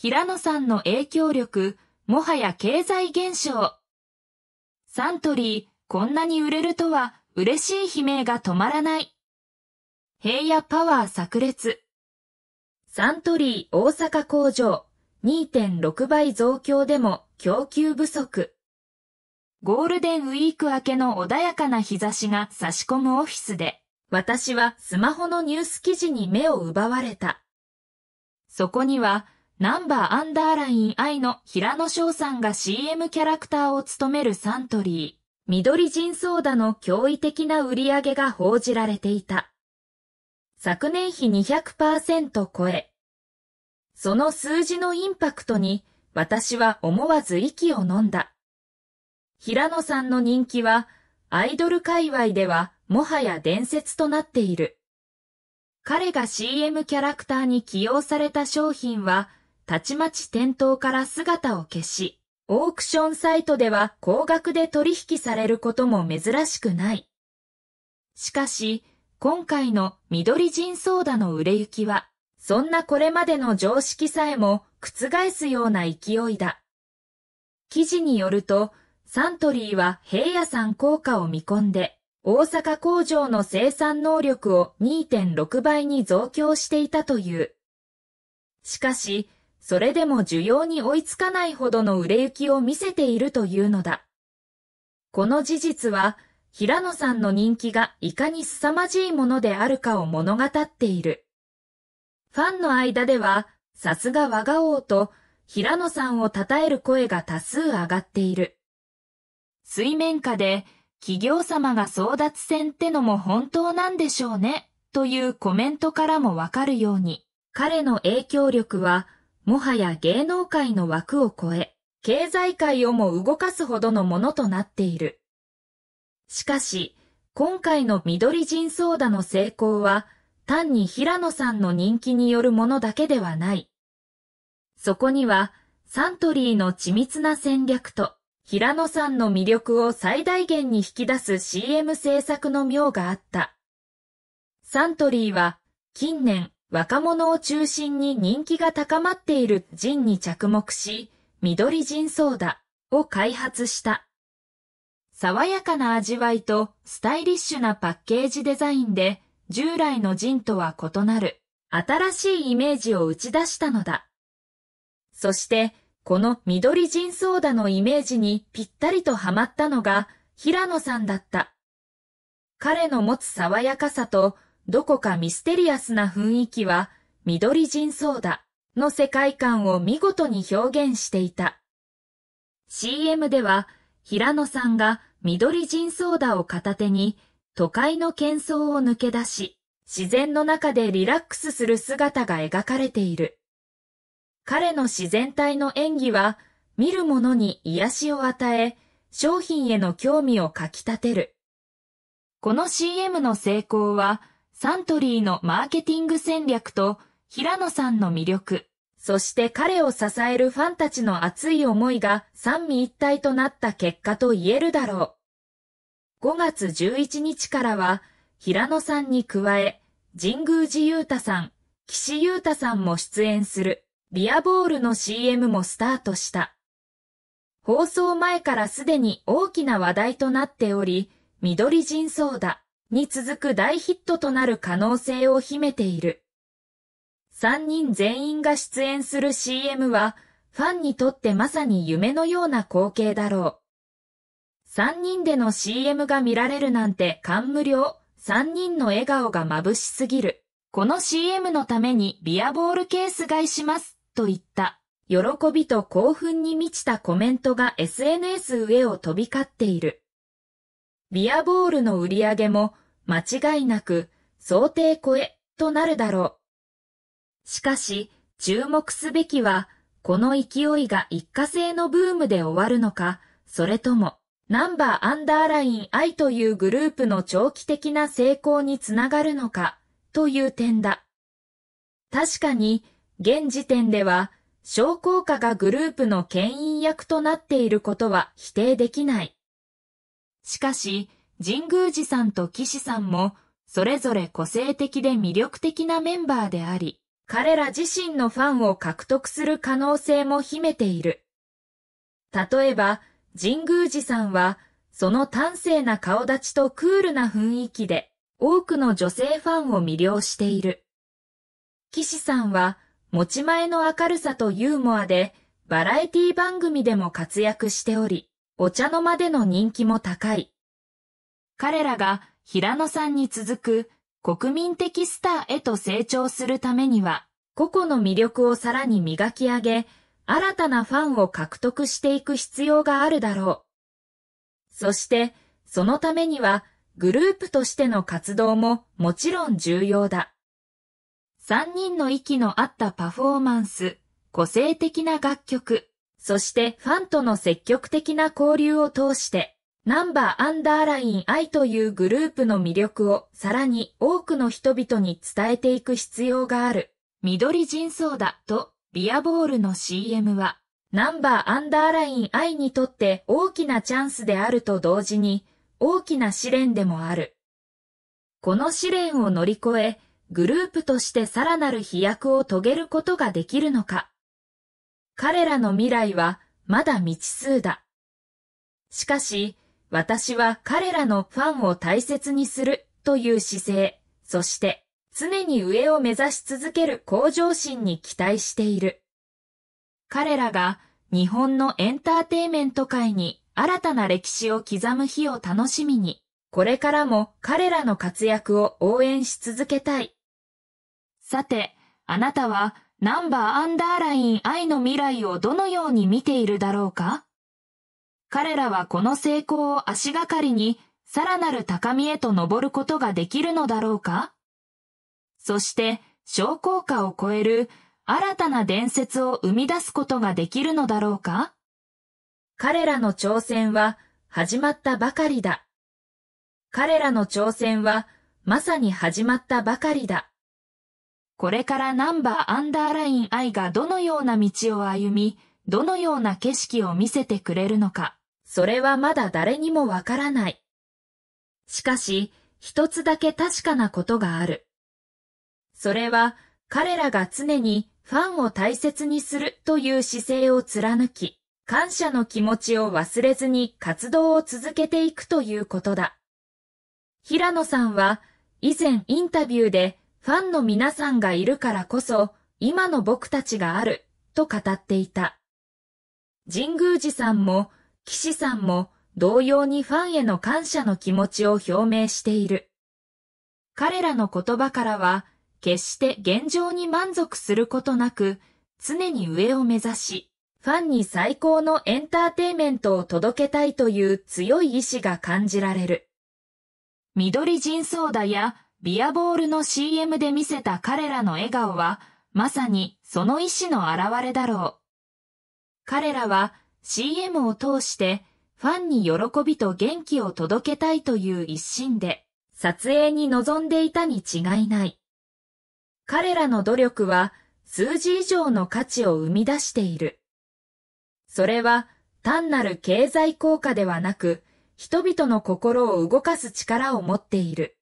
平野さんの影響力、もはや経済現象。サントリー、こんなに売れるとは、嬉しい悲鳴が止まらない。平野パワー炸裂。サントリー大阪工場、2.6倍増強でも供給不足。ゴールデンウィーク明けの穏やかな日差しが差し込むオフィスで、私はスマホのニュース記事に目を奪われた。そこには、ナンバーアンダーライン I の平野翔さんが CM キャラクターを務めるサントリー、緑人ソーダの驚異的な売り上げが報じられていた。昨年比200%超え。その数字のインパクトに、私は思わず息を飲んだ。平野さんの人気は、アイドル界隈では、もはや伝説となっている。彼が CM キャラクターに起用された商品は、たちまち店頭から姿を消し、オークションサイトでは高額で取引されることも珍しくない。しかし、今回の緑人ソーダの売れ行きは、そんなこれまでの常識さえも覆すような勢いだ。記事によると、サントリーは平野さん効果を見込んで、大阪工場の生産能力を2.6倍に増強していたという。しかし、それでも需要に追いつかないほどの売れ行きを見せているというのだ。この事実は、平野さんの人気がいかに凄まじいものであるかを物語っている。ファンの間では、さすが我が王と、平野さんを称える声が多数上がっている。水面下で、企業様が争奪戦ってのも本当なんでしょうね、というコメントからもわかるように、彼の影響力は、もはや芸能界の枠を超え、経済界をも動かすほどのものとなっている。しかし、今回の緑人ソーダの成功は、単に平野さんの人気によるものだけではない。そこには、サントリーの緻密な戦略と、平野さんの魅力を最大限に引き出す CM 制作の妙があった。サントリーは、近年、若者を中心に人気が高まっているジンに着目し、緑ジンソーダを開発した。爽やかな味わいとスタイリッシュなパッケージデザインで、従来のジンとは異なる新しいイメージを打ち出したのだ。そして、この緑ジンソーダのイメージにぴったりとハマったのが平野さんだった。彼の持つ爽やかさとどこかミステリアスな雰囲気は、緑人ソーダの世界観を見事に表現していた。CM では、平野さんが緑人ソーダを片手に、都会の喧騒を抜け出し、自然の中でリラックスする姿が描かれている。彼の自然体の演技は、見る者に癒しを与え、商品への興味をかき立てる。この CM の成功は、サントリーのマーケティング戦略と、平野さんの魅力、そして彼を支えるファンたちの熱い思いが三味一体となった結果と言えるだろう。5月11日からは、平野さんに加え、神宮寺勇太さん、岸優太さんも出演する、ビアボールの CM もスタートした。放送前からすでに大きな話題となっており、緑人ソーダ、に続く大ヒットとなる可能性を秘めている。3人全員が出演する CM は、ファンにとってまさに夢のような光景だろう。3人での CM が見られるなんて感無量、3人の笑顔が眩しすぎる。この CM のためにビアボールケース買いします、と言った。喜びと興奮に満ちたコメントが SNS 上を飛び交っている。ビアボールの売り上げも間違いなく想定超えとなるだろう。しかし、注目すべきは、この勢いが一過性のブームで終わるのか、それとも、ナンバーアンダーライン I というグループの長期的な成功につながるのか、という点だ。確かに、現時点では、商工家がグループの牽引役となっていることは否定できない。しかし、神宮寺さんと岸さんも、それぞれ個性的で魅力的なメンバーであり、彼ら自身のファンを獲得する可能性も秘めている。例えば、神宮寺さんは、その端正な顔立ちとクールな雰囲気で、多くの女性ファンを魅了している。岸さんは、持ち前の明るさとユーモアで、バラエティ番組でも活躍しており、お茶の間での人気も高い。彼らが平野さんに続く国民的スターへと成長するためには、個々の魅力をさらに磨き上げ、新たなファンを獲得していく必要があるだろう。そして、そのためには、グループとしての活動ももちろん重要だ。3人の息の合ったパフォーマンス、個性的な楽曲、そしてファンとの積極的な交流を通して、ナンバーアンダーライン I というグループの魅力をさらに多くの人々に伝えていく必要がある。緑人層だとビアボールの CM は、ナンバーアンダーライン I にとって大きなチャンスであると同時に、大きな試練でもある。この試練を乗り越え、グループとしてさらなる飛躍を遂げることができるのか。彼らの未来はまだ未知数だ。しかし、私は彼らのファンを大切にするという姿勢、そして常に上を目指し続ける向上心に期待している。彼らが日本のエンターテイメント界に新たな歴史を刻む日を楽しみに、これからも彼らの活躍を応援し続けたい。さて、あなたはナンバーアンダーライン I の未来をどのように見ているだろうか彼らはこの成功を足がかりに、さらなる高みへと登ることができるのだろうかそして、商工下を超える新たな伝説を生み出すことができるのだろうか彼らの挑戦は始まったばかりだ。彼らの挑戦はまさに始まったばかりだ。これからナンバーアンダーライン I がどのような道を歩み、どのような景色を見せてくれるのか、それはまだ誰にもわからない。しかし、一つだけ確かなことがある。それは、彼らが常にファンを大切にするという姿勢を貫き、感謝の気持ちを忘れずに活動を続けていくということだ。平野さんは、以前インタビューで、ファンの皆さんがいるからこそ、今の僕たちがある、と語っていた。神宮寺さんも、岸さんも、同様にファンへの感謝の気持ちを表明している。彼らの言葉からは、決して現状に満足することなく、常に上を目指し、ファンに最高のエンターテイメントを届けたいという強い意志が感じられる。緑人ソーダやビアボールの CM で見せた彼らの笑顔は、まさにその意志の表れだろう。彼らは CM を通してファンに喜びと元気を届けたいという一心で撮影に臨んでいたに違いない。彼らの努力は数字以上の価値を生み出している。それは単なる経済効果ではなく、人々の心を動かす力を持っている。